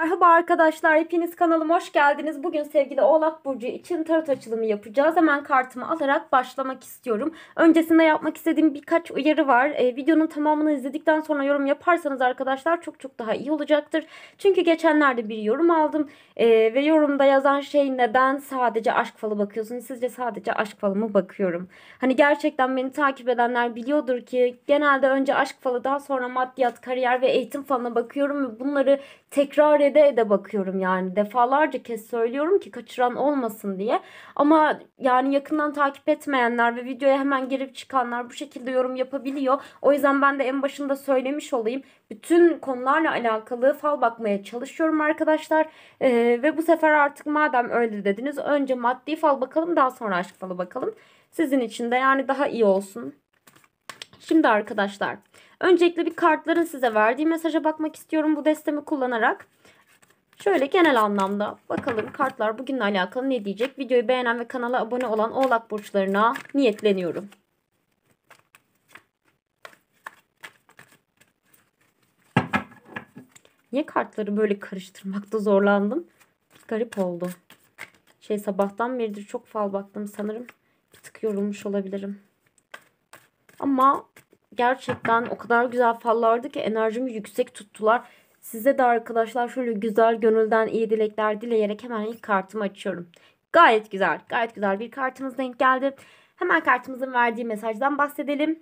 Merhaba arkadaşlar, hepiniz kanalıma hoş geldiniz. Bugün sevgili Oğlak Burcu için tarot açılımı yapacağız. Hemen kartımı alarak başlamak istiyorum. Öncesinde yapmak istediğim birkaç uyarı var. E, videonun tamamını izledikten sonra yorum yaparsanız arkadaşlar çok çok daha iyi olacaktır. Çünkü geçenlerde bir yorum aldım e, ve yorumda yazan şey neden sadece aşk falı bakıyorsunuz? Sizce sadece aşk falı mı bakıyorum? Hani gerçekten beni takip edenler biliyordur ki genelde önce aşk falı daha sonra maddiyat, kariyer ve eğitim falına bakıyorum ve bunları tekrar ede ede bakıyorum yani defalarca kez söylüyorum ki kaçıran olmasın diye. Ama yani yakından takip etmeyenler ve videoya hemen girip çıkanlar bu şekilde yorum yapabiliyor. O yüzden ben de en başında söylemiş olayım. Bütün konularla alakalı fal bakmaya çalışıyorum arkadaşlar. Ee, ve bu sefer artık madem öyle dediniz önce maddi fal bakalım daha sonra aşk falı bakalım. Sizin için de yani daha iyi olsun. Şimdi arkadaşlar öncelikle bir kartların size verdiği mesaja bakmak istiyorum bu destemi kullanarak. Şöyle genel anlamda bakalım kartlar bugünle alakalı ne diyecek. Videoyu beğenen ve kanala abone olan oğlak burçlarına niyetleniyorum. Niye kartları böyle karıştırmakta zorlandım? Bir garip oldu. Şey sabahtan beridir çok fal baktım sanırım. Bir tık yorulmuş olabilirim. Ama gerçekten o kadar güzel fallardı ki enerjimi yüksek tuttular. Size de arkadaşlar şöyle güzel gönülden iyi dilekler dileyerek hemen ilk kartımı açıyorum. Gayet güzel, gayet güzel bir kartımız denk geldi. Hemen kartımızın verdiği mesajdan bahsedelim.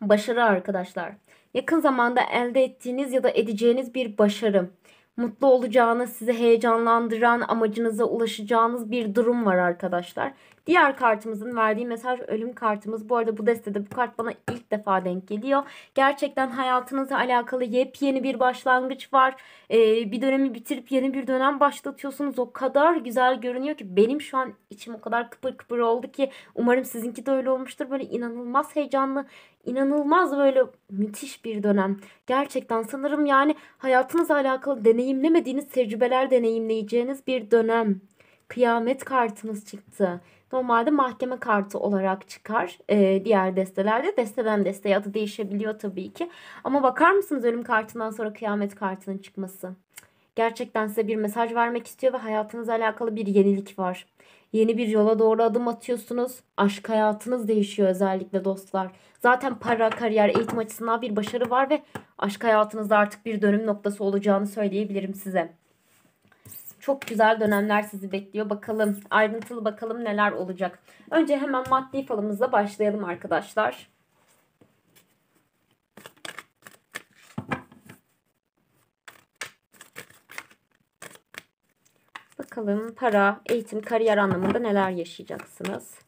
Başarı arkadaşlar. Yakın zamanda elde ettiğiniz ya da edeceğiniz bir başarı. Mutlu olacağınız, sizi heyecanlandıran, amacınıza ulaşacağınız bir durum var arkadaşlar. Diğer kartımızın verdiği mesaj ölüm kartımız. Bu arada bu destede bu kart bana ilk defa denk geliyor. Gerçekten hayatınızla alakalı yepyeni bir başlangıç var. Ee, bir dönemi bitirip yeni bir dönem başlatıyorsunuz. O kadar güzel görünüyor ki benim şu an içim o kadar kıpır kıpır oldu ki umarım sizinki de öyle olmuştur. Böyle inanılmaz heyecanlı, inanılmaz böyle müthiş bir dönem. Gerçekten sanırım yani hayatınızla alakalı deneyimlemediğiniz tecrübeler deneyimleyeceğiniz bir dönem. Kıyamet kartınız çıktı. Normalde mahkeme kartı olarak çıkar e, diğer destelerde. Desteden desteye adı değişebiliyor tabii ki. Ama bakar mısınız ölüm kartından sonra kıyamet kartının çıkması? Gerçekten size bir mesaj vermek istiyor ve hayatınızla alakalı bir yenilik var. Yeni bir yola doğru adım atıyorsunuz. Aşk hayatınız değişiyor özellikle dostlar. Zaten para, kariyer, eğitim açısından bir başarı var ve aşk hayatınızda artık bir dönüm noktası olacağını söyleyebilirim size. Çok güzel dönemler sizi bekliyor. Bakalım ayrıntılı bakalım neler olacak. Önce hemen maddi falımızla başlayalım arkadaşlar. Bakalım para, eğitim, kariyer anlamında neler yaşayacaksınız?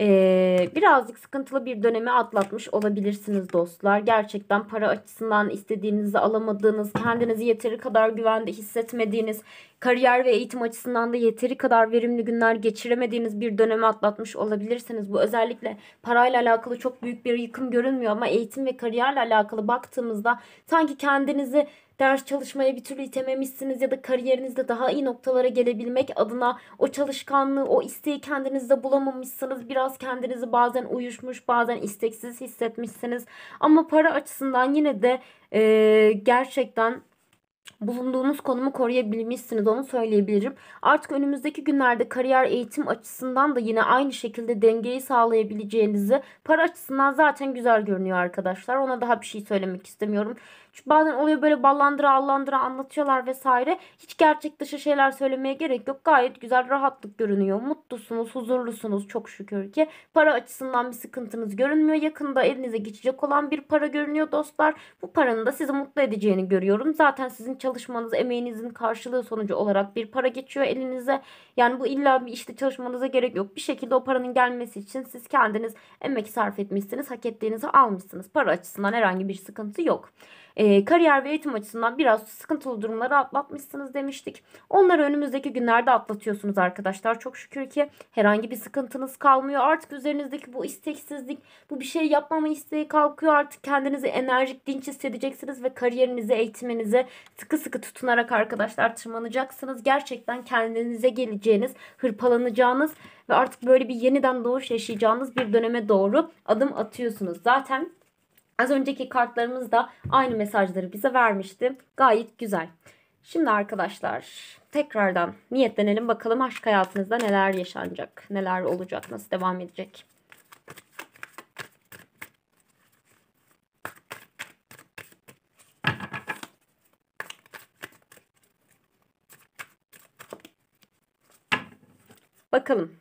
Ee, birazcık sıkıntılı bir dönemi atlatmış olabilirsiniz dostlar. Gerçekten para açısından istediğinizi alamadığınız, kendinizi yeteri kadar güvende hissetmediğiniz, kariyer ve eğitim açısından da yeteri kadar verimli günler geçiremediğiniz bir dönemi atlatmış olabilirsiniz. Bu özellikle parayla alakalı çok büyük bir yıkım görünmüyor ama eğitim ve kariyerle alakalı baktığımızda sanki kendinizi ders çalışmaya bir türlü itememişsiniz ya da kariyerinizde daha iyi noktalara gelebilmek adına o çalışkanlığı, o isteği kendinizde bulamamışsınız. Biraz kendinizi bazen uyuşmuş, bazen isteksiz hissetmişsiniz. Ama para açısından yine de e, gerçekten bulunduğunuz konumu koruyabilmişsiniz onu söyleyebilirim. Artık önümüzdeki günlerde kariyer eğitim açısından da yine aynı şekilde dengeyi sağlayabileceğinizi para açısından zaten güzel görünüyor arkadaşlar. Ona daha bir şey söylemek istemiyorum. Çünkü bazen oluyor böyle ballandıra allandıra anlatıyorlar vesaire. Hiç gerçek dışı şeyler söylemeye gerek yok. Gayet güzel rahatlık görünüyor. Mutlusunuz, huzurlusunuz çok şükür ki. Para açısından bir sıkıntınız görünmüyor. Yakında elinize geçecek olan bir para görünüyor dostlar. Bu paranın da sizi mutlu edeceğini görüyorum. Zaten sizin sizin çalışmanız, emeğinizin karşılığı sonucu olarak bir para geçiyor elinize. Yani bu illa bir işte çalışmanıza gerek yok. Bir şekilde o paranın gelmesi için siz kendiniz emek sarf etmişsiniz, hak ettiğinizi almışsınız. Para açısından herhangi bir sıkıntı yok e, kariyer ve eğitim açısından biraz sıkıntılı durumları atlatmışsınız demiştik. Onları önümüzdeki günlerde atlatıyorsunuz arkadaşlar. Çok şükür ki herhangi bir sıkıntınız kalmıyor. Artık üzerinizdeki bu isteksizlik, bu bir şey yapmama isteği kalkıyor. Artık kendinizi enerjik, dinç hissedeceksiniz ve kariyerinize, eğitiminize sıkı sıkı tutunarak arkadaşlar tırmanacaksınız. Gerçekten kendinize geleceğiniz, hırpalanacağınız ve artık böyle bir yeniden doğuş yaşayacağınız bir döneme doğru adım atıyorsunuz. Zaten Az önceki kartlarımız da aynı mesajları bize vermişti. Gayet güzel. Şimdi arkadaşlar tekrardan niyetlenelim bakalım aşk hayatınızda neler yaşanacak, neler olacak, nasıl devam edecek. Bakalım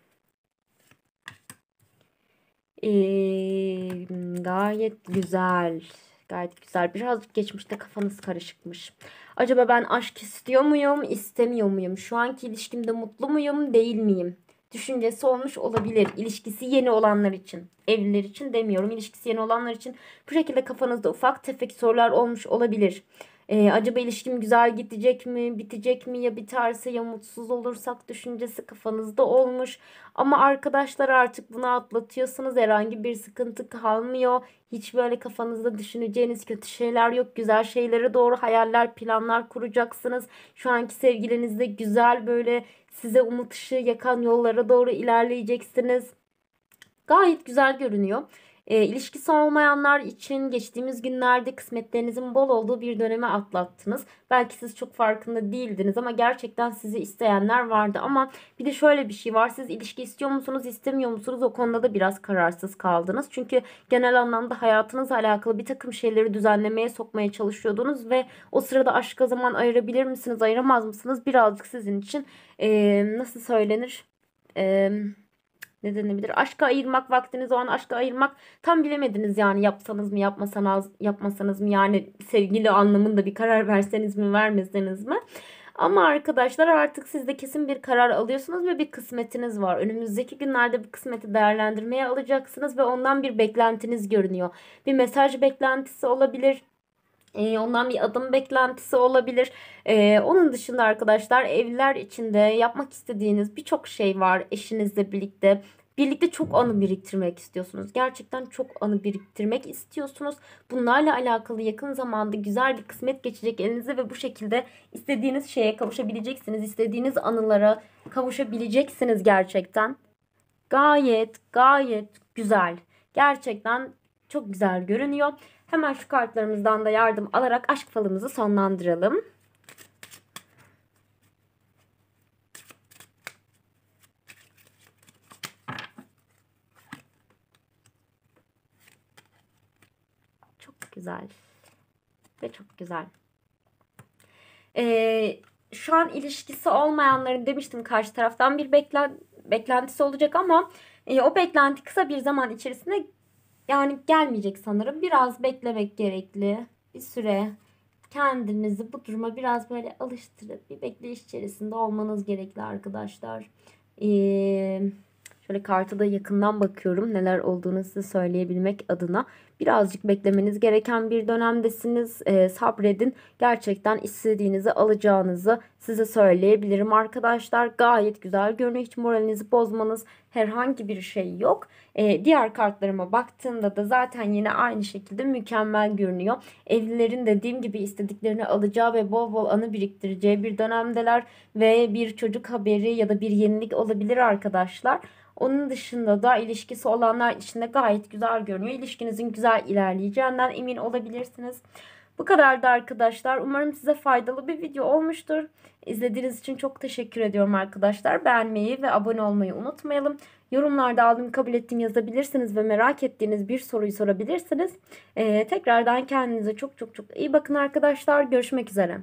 ee, gayet güzel. Gayet güzel. Birazcık geçmişte kafanız karışıkmış. Acaba ben aşk istiyor muyum, istemiyor muyum? Şu anki ilişkimde mutlu muyum, değil miyim? Düşüncesi olmuş olabilir. İlişkisi yeni olanlar için. Evliler için demiyorum. İlişkisi yeni olanlar için bu şekilde kafanızda ufak tefek sorular olmuş olabilir. Ee, acaba ilişkim güzel gidecek mi, bitecek mi ya biterse ya mutsuz olursak düşüncesi kafanızda olmuş. Ama arkadaşlar artık bunu atlatıyorsunuz. Herhangi bir sıkıntı kalmıyor. Hiç böyle kafanızda düşüneceğiniz kötü şeyler yok. Güzel şeylere doğru hayaller, planlar kuracaksınız. Şu anki sevgilinizde güzel böyle size umut ışığı yakan yollara doğru ilerleyeceksiniz. Gayet güzel görünüyor. E, ilişkisi olmayanlar için geçtiğimiz günlerde kısmetlerinizin bol olduğu bir döneme atlattınız. Belki siz çok farkında değildiniz ama gerçekten sizi isteyenler vardı. Ama bir de şöyle bir şey var. Siz ilişki istiyor musunuz, istemiyor musunuz? O konuda da biraz kararsız kaldınız. Çünkü genel anlamda hayatınızla alakalı bir takım şeyleri düzenlemeye sokmaya çalışıyordunuz ve o sırada aşka zaman ayırabilir misiniz, ayıramaz mısınız? Birazcık sizin için ee, nasıl söylenir? Eee ne denebilir? Aşka ayırmak vaktiniz o an aşka ayırmak tam bilemediniz yani yapsanız mı yapmasanız yapmasanız mı yani sevgili anlamında bir karar verseniz mi vermeseniz mi? Ama arkadaşlar artık siz de kesin bir karar alıyorsunuz ve bir kısmetiniz var. Önümüzdeki günlerde bu kısmeti değerlendirmeye alacaksınız ve ondan bir beklentiniz görünüyor. Bir mesaj beklentisi olabilir e, ondan bir adım beklentisi olabilir. E, onun dışında arkadaşlar evliler içinde yapmak istediğiniz birçok şey var eşinizle birlikte. Birlikte çok anı biriktirmek istiyorsunuz. Gerçekten çok anı biriktirmek istiyorsunuz. Bunlarla alakalı yakın zamanda güzel bir kısmet geçecek elinize ve bu şekilde istediğiniz şeye kavuşabileceksiniz. istediğiniz anılara kavuşabileceksiniz gerçekten. Gayet gayet güzel. Gerçekten çok güzel görünüyor. Hemen şu kartlarımızdan da yardım alarak aşk falımızı sonlandıralım. Çok güzel. Ve çok güzel. Ee, şu an ilişkisi olmayanların demiştim karşı taraftan bir beklen beklentisi olacak ama e, o beklenti kısa bir zaman içerisinde yani gelmeyecek sanırım. Biraz beklemek gerekli. Bir süre kendinizi bu duruma biraz böyle alıştırıp bir bekleyiş içerisinde olmanız gerekli arkadaşlar. Eee Şöyle kartı da yakından bakıyorum neler olduğunu size söyleyebilmek adına. Birazcık beklemeniz gereken bir dönemdesiniz. E, sabredin. Gerçekten istediğinizi alacağınızı size söyleyebilirim arkadaşlar. Gayet güzel görünüyor. Hiç moralinizi bozmanız herhangi bir şey yok. E, diğer kartlarıma baktığımda da zaten yine aynı şekilde mükemmel görünüyor. Evlilerin dediğim gibi istediklerini alacağı ve bol bol anı biriktireceği bir dönemdeler ve bir çocuk haberi ya da bir yenilik olabilir arkadaşlar. Onun dışında da ilişkisi olanlar içinde gayet güzel görünüyor. İlişkinizin güzel ilerleyeceğinden emin olabilirsiniz. Bu kadardı arkadaşlar. Umarım size faydalı bir video olmuştur. İzlediğiniz için çok teşekkür ediyorum arkadaşlar. Beğenmeyi ve abone olmayı unutmayalım. Yorumlarda aldım kabul ettim yazabilirsiniz ve merak ettiğiniz bir soruyu sorabilirsiniz. Ee, tekrardan kendinize çok çok çok iyi bakın arkadaşlar. Görüşmek üzere.